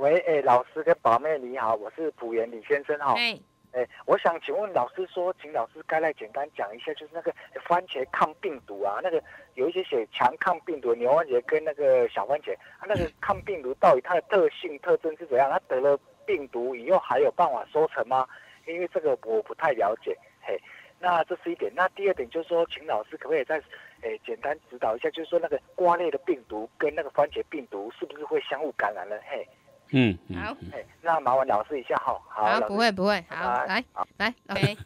喂，哎，老师跟宝妹你好，我是浦原李先生哈。哎，我想请问老师说，请老师再来简单讲一下，就是那个番茄抗病毒啊，那个有一些写强抗病毒牛番茄跟那个小番茄，它那个抗病毒到底它的特性特征是怎样？它得了病毒以后还有办法收成吗？因为这个我不太了解，嘿。那这是一点，那第二点就是说，请老师可不可以再哎简单指导一下，就是说那个瓜类的病毒跟那个番茄病毒是不是会相互感染了？嘿。嗯，好，那麻烦老师一下哈，好，不会不会，好来，来，OK，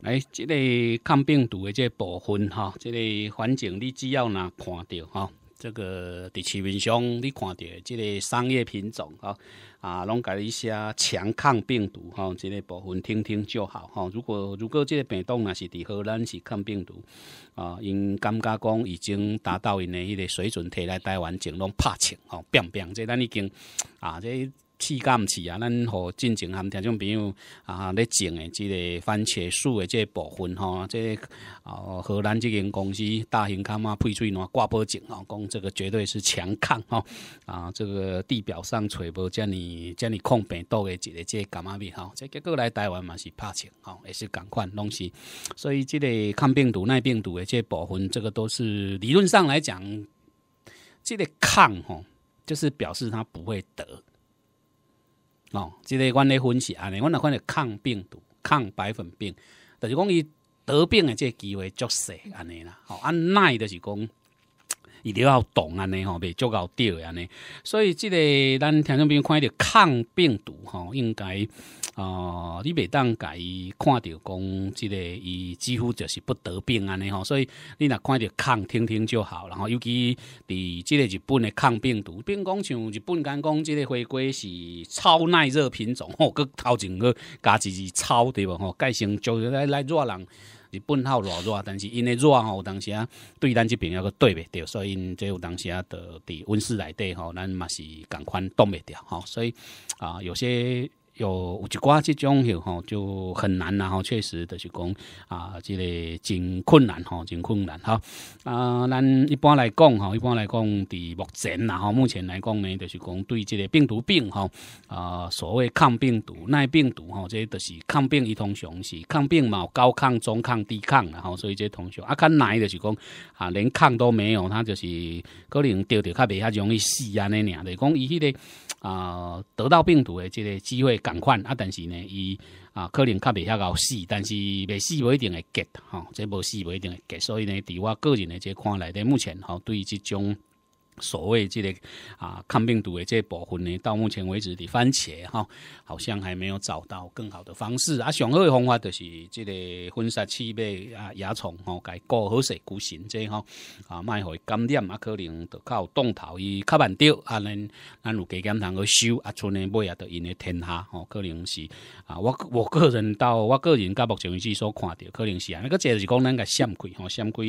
来，这个抗病毒的这部分哈，这个环境你只要呐看到哈。这个第七面上你看到即个商业品种啊，啊，弄甲一些强抗病毒吼，即个部分听听就好吼。如果如果即个病毒若是伫荷兰是抗病毒啊，因感觉讲已经达到因的迄个水准，体来带完整拢怕情吼，变变即咱已经啊即。甲干抗啊！咱吼进前含听种朋友啊，咧种诶，即个番茄树诶，即部分吼，即荷兰即间公司大型伽马配翠卵挂脖证吼，讲这个绝对是强抗吼啊！这个地表上揣无遮尼遮尼空白毒诶，一个即感染病吼，即结果来台湾嘛是拍枪吼，也是共款拢是，所以即个抗病毒耐病毒诶，即部分，这个都是理论上来讲，即个抗吼，就是表示它不会得。哦，即个阮系分析安尼，阮那看着抗病毒、抗白粉病，但是讲伊得病的这机会较细安尼啦。吼，按耐就是讲，伊都要懂安尼吼，未足够对安尼。所以即个咱听众朋友看到抗病毒吼，应该。哦，你袂当甲伊看着讲，即个伊几乎就是不得病安尼吼，所以你若看着抗听听就好，然后尤其伫即个日本的抗病毒，比如讲像日本敢讲即个花龟是超耐热品种吼，佮头前佮加一是草对无吼，改成就来来热人，日本好热热，但是因的热吼，当时啊，对咱即边犹佮对袂着，所以因即有当时啊，伫温室内底吼，咱嘛是共款冻袂掉吼，所以啊，有些。就有一寡这种吼，就很难啦吼，确实就是讲啊，这个真困难吼，真困难哈。啊，咱一般来讲吼，一般来讲，伫目前啦吼，目前来讲呢，就是讲对这个病毒病吼，啊，所谓抗病毒、耐病毒吼，这些都是抗病一通常是抗病嘛，高抗、中抗、低抗然后，所以这同学啊，较来就是讲啊，连抗都没有，他就是可能掉掉较袂较容易死安尼尔，就是讲伊迄个。啊，得到病毒的这个机会，赶快啊！但是呢，伊啊，可能较袂遐够死，但是袂死无一定会结吼、t 这无死无一定会结，所以呢，伫我个人的这看来的，目前吼对于这种。所谓这个啊，抗病毒诶，这部分呢，到目前为止，的番茄哈，好像还没有找到更好的方式。啊，好的方法就是这个粉杀器呗啊，蚜虫吼，该过好势，顾行者吼啊，卖互感染啊，可能就靠冻头伊较慢掉。啊，咱咱有加减通去收啊，剩诶尾啊，都因为天下吼，可能是啊，我我个人到我个人到目前为止所看到，可能是啊，那个就是讲咱个闪开吼，闪开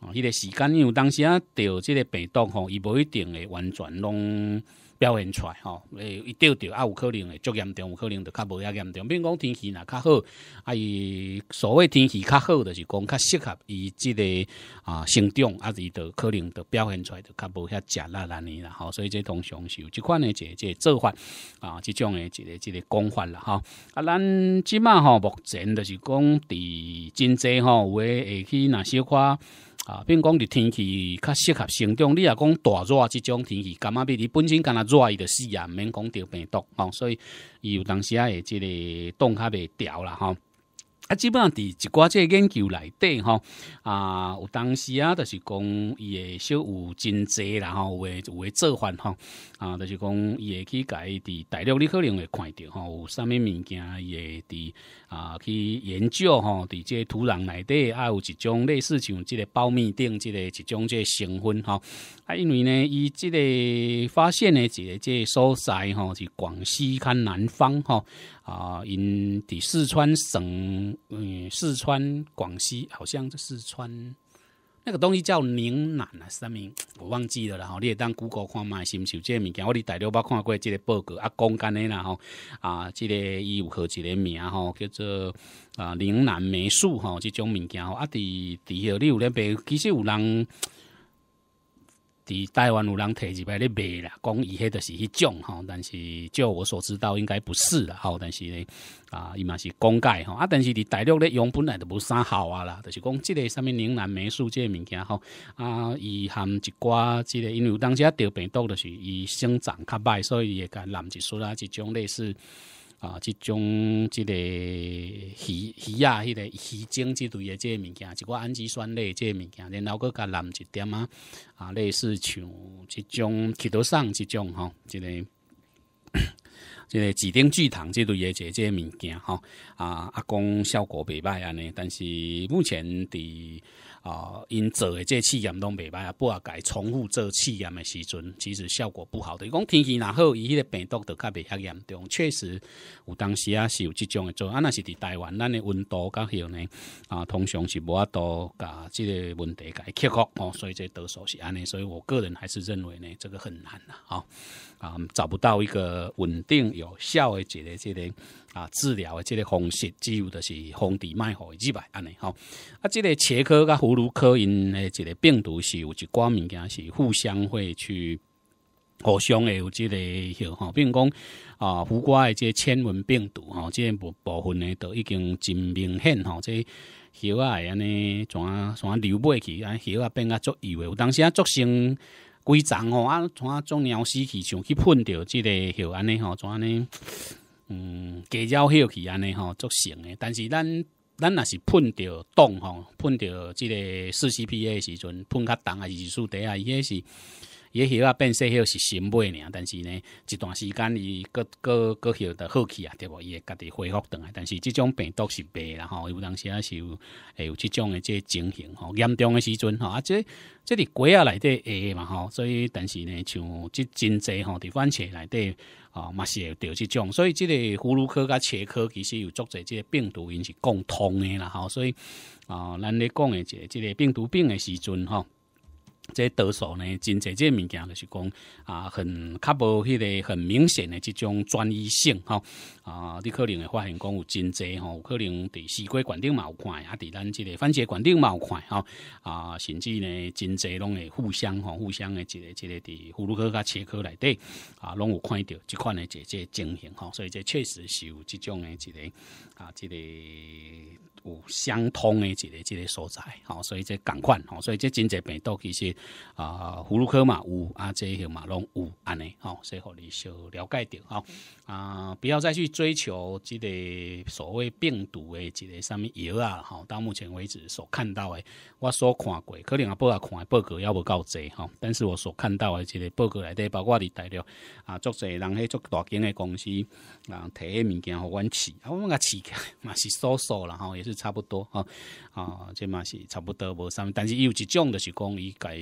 哦，迄个时间因为当时啊，着这个病毒吼，伊。无一定会完全拢表现出来吼，诶，一丢丢啊，有可能会足严重，有可能就较无遐严重。比如讲天气若较好，啊，伊所谓天气较好就是讲较适合伊即个啊生长，啊，伊就可能就表现出来，就较无遐食力安尼啦。好，所以这常是有即款诶，一个做法啊，即种诶，一个一个讲法啦。哈，啊，咱即马吼目前就是讲伫真济吼，会会去若小可。啊，并讲着天气较适合生长。你若讲大热即种天气，感觉比你本身干若热伊就死啊，毋免讲着病毒吼。所以伊有当时也即个冻较袂调啦吼。啊，基本上伫一寡即个研究内底吼，啊，有当时啊，就是讲伊会小有真济然后有诶有诶做法吼，啊，就是讲伊会去改伫大陆你可能会看到吼，有啥物物件伊会伫啊去研究吼，伫个土壤内底啊有一种类似像即个苞米顶即个一种即个成分吼，啊，因为呢伊即个发现呢即个所在吼是广西看南方吼。啊，因伫四川省，嗯，四川、广西，好像在四川那个东西叫岭南啊，什物我忘记了啦。吼，你也当 Google 看嘛，新秀这物件，我伫大陆我看过这个报告啊，讲干的啦吼啊，即个伊有好几个名吼，叫做啊岭南梅树吼，即种物件吼啊，伫伫迄你有咧，其实有人。是台湾有人摕入摆咧卖啦，讲伊迄著是迄种吼，但是就我所知道应该不是啦吼，但是咧啊伊嘛是公溉吼，啊但是伫大陆咧用本来著无啥好啊啦，就是讲即个啥物岭南梅树个物件吼，啊伊含一寡即个，因为有当时啊得病毒就是伊生长较歹，所以伊会甲染一熟啊，即种类似。啊，即种、即个鱼鱼啊，迄个鱼精之类的即个物件，一个氨基酸类即个物件，然后佮佮淋一点啊，啊，类似像即种、几多上即种吼即个。即个指定聚糖，即类个即个即个物件吼，啊，阿公效果袂歹安尼，但是目前伫啊因做诶即试验拢袂歹啊，不过改重复做试验嘅时阵，其实效果不好。的，伊讲天气若好，伊迄个病毒就较袂遐严重，确实有当时啊是有即种嘅做，啊，若是伫台湾，咱诶温度较后呢，啊，通常是无法度甲即个问题甲克服，吼。所以个得手是安尼，所以我个人还是认为呢，这个很难啦，啊，啊，找不到一个稳定。有效的一个、一个啊，治疗的这个方式，只有就是封底卖好入百安尼吼。啊，这个结科跟葫芦科因的这个病毒是有一寡物件是互相会去互相会有这个，比如讲啊，胡瓜的这纤维病毒吼，哈，个部部分呢都已经真明显哈，这叶啊安尼啊全啊流过去啊，叶啊变啊足油的，当时啊足腥。规丛吼啊，从啊种鸟水去上去喷着即个效安尼吼，从安尼，嗯，加鸟效去安尼吼，足成诶。但是咱咱若是喷着洞吼，喷着即个四 C P A 诶时阵，喷较重啊，指数底啊，伊迄是。伊许啊，变色许是新买尔，但是呢，一段时间伊各各各许的好起啊，对无？伊会家己恢复转来，但是即种病毒是白啦吼，有当时啊是有，会有即种的这情形吼，严重的时阵吼啊，这这伫鸡啊内的会嘛吼，所以但是呢，像即真济吼伫番茄内底。哦，嘛是会着即种，所以即个呼吸科甲切科其实有足侪即个病毒因是共通的啦吼，所以啊，咱咧讲的即即个病毒病的时阵吼。这得手呢，真侪这物件就是讲啊，很较无迄个很明显的这种专一性哈啊，你可能会发现讲有真侪有可能伫西瓜馆顶嘛有看，啊，伫咱即个番茄馆顶嘛有看哈啊，甚至呢真侪拢会互相哈，互相的一个一个伫葫芦科甲茄科内底啊，拢有看到即款的这这情形哈，所以这确实是有这种的一个啊，这个有相通的一个一个所在吼，所以这共款吼，所以这真侪病毒其实。啊，葫芦科嘛有啊，这些嘛拢有安尼，吼，所以互你小了解点吼。啊，不要再去追求这个所谓病毒的这个什么药啊，吼。到目前为止所看到的，我所看过，可能阿啊看的报告也不够多吼，但是我所看到的这个报告内底，包括伫大陆啊，足些人迄足大件的公司啊，提的物件互阮吃，我们起来嘛是少数啦，吼，也是差不多吼。啊，这嘛是差不多无啥，但是有一种就是讲伊改。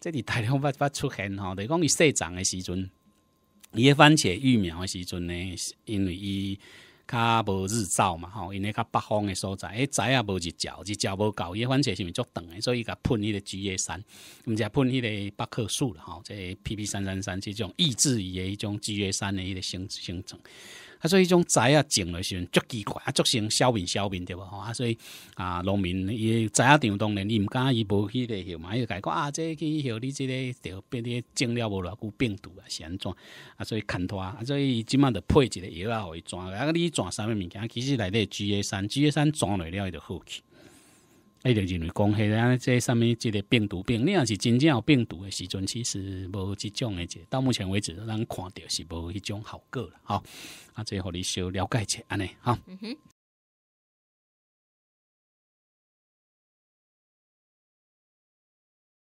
这里大量发发出现哈，等于生长的时阵，伊的番茄育苗的时阵呢，因为伊较无日照嘛，吼，因为较北方的所在，哎，仔也无日照，日照无够，伊番茄是咪足短的，所以伊甲喷一个 G A 三，唔是喷一个百克素了，吼，这 P P 三三三这种抑制伊个一种 G A 三的一个形形成。啊，所以种仔啊种时阵足奇怪，啊，足像消病消病对无吼，所以啊农民伊仔啊场当然伊毋敢伊无去咧，嘛伊家讲啊，即去许你即个就变咧种了无偌久病毒啊，是安怎啊？所以牵拖啊，所以伊即满着配一个药啊，伊转啊，你转三物物件，其实内底 G A 三 G A 三转来了伊就好去。一直认为讲迄个这上物即个病毒病，你若是真正有病毒诶时阵，其实无即种诶，即到目前为止，咱看着是无迄种效果啦。吼，啊，最互你小了解一下安尼，哼。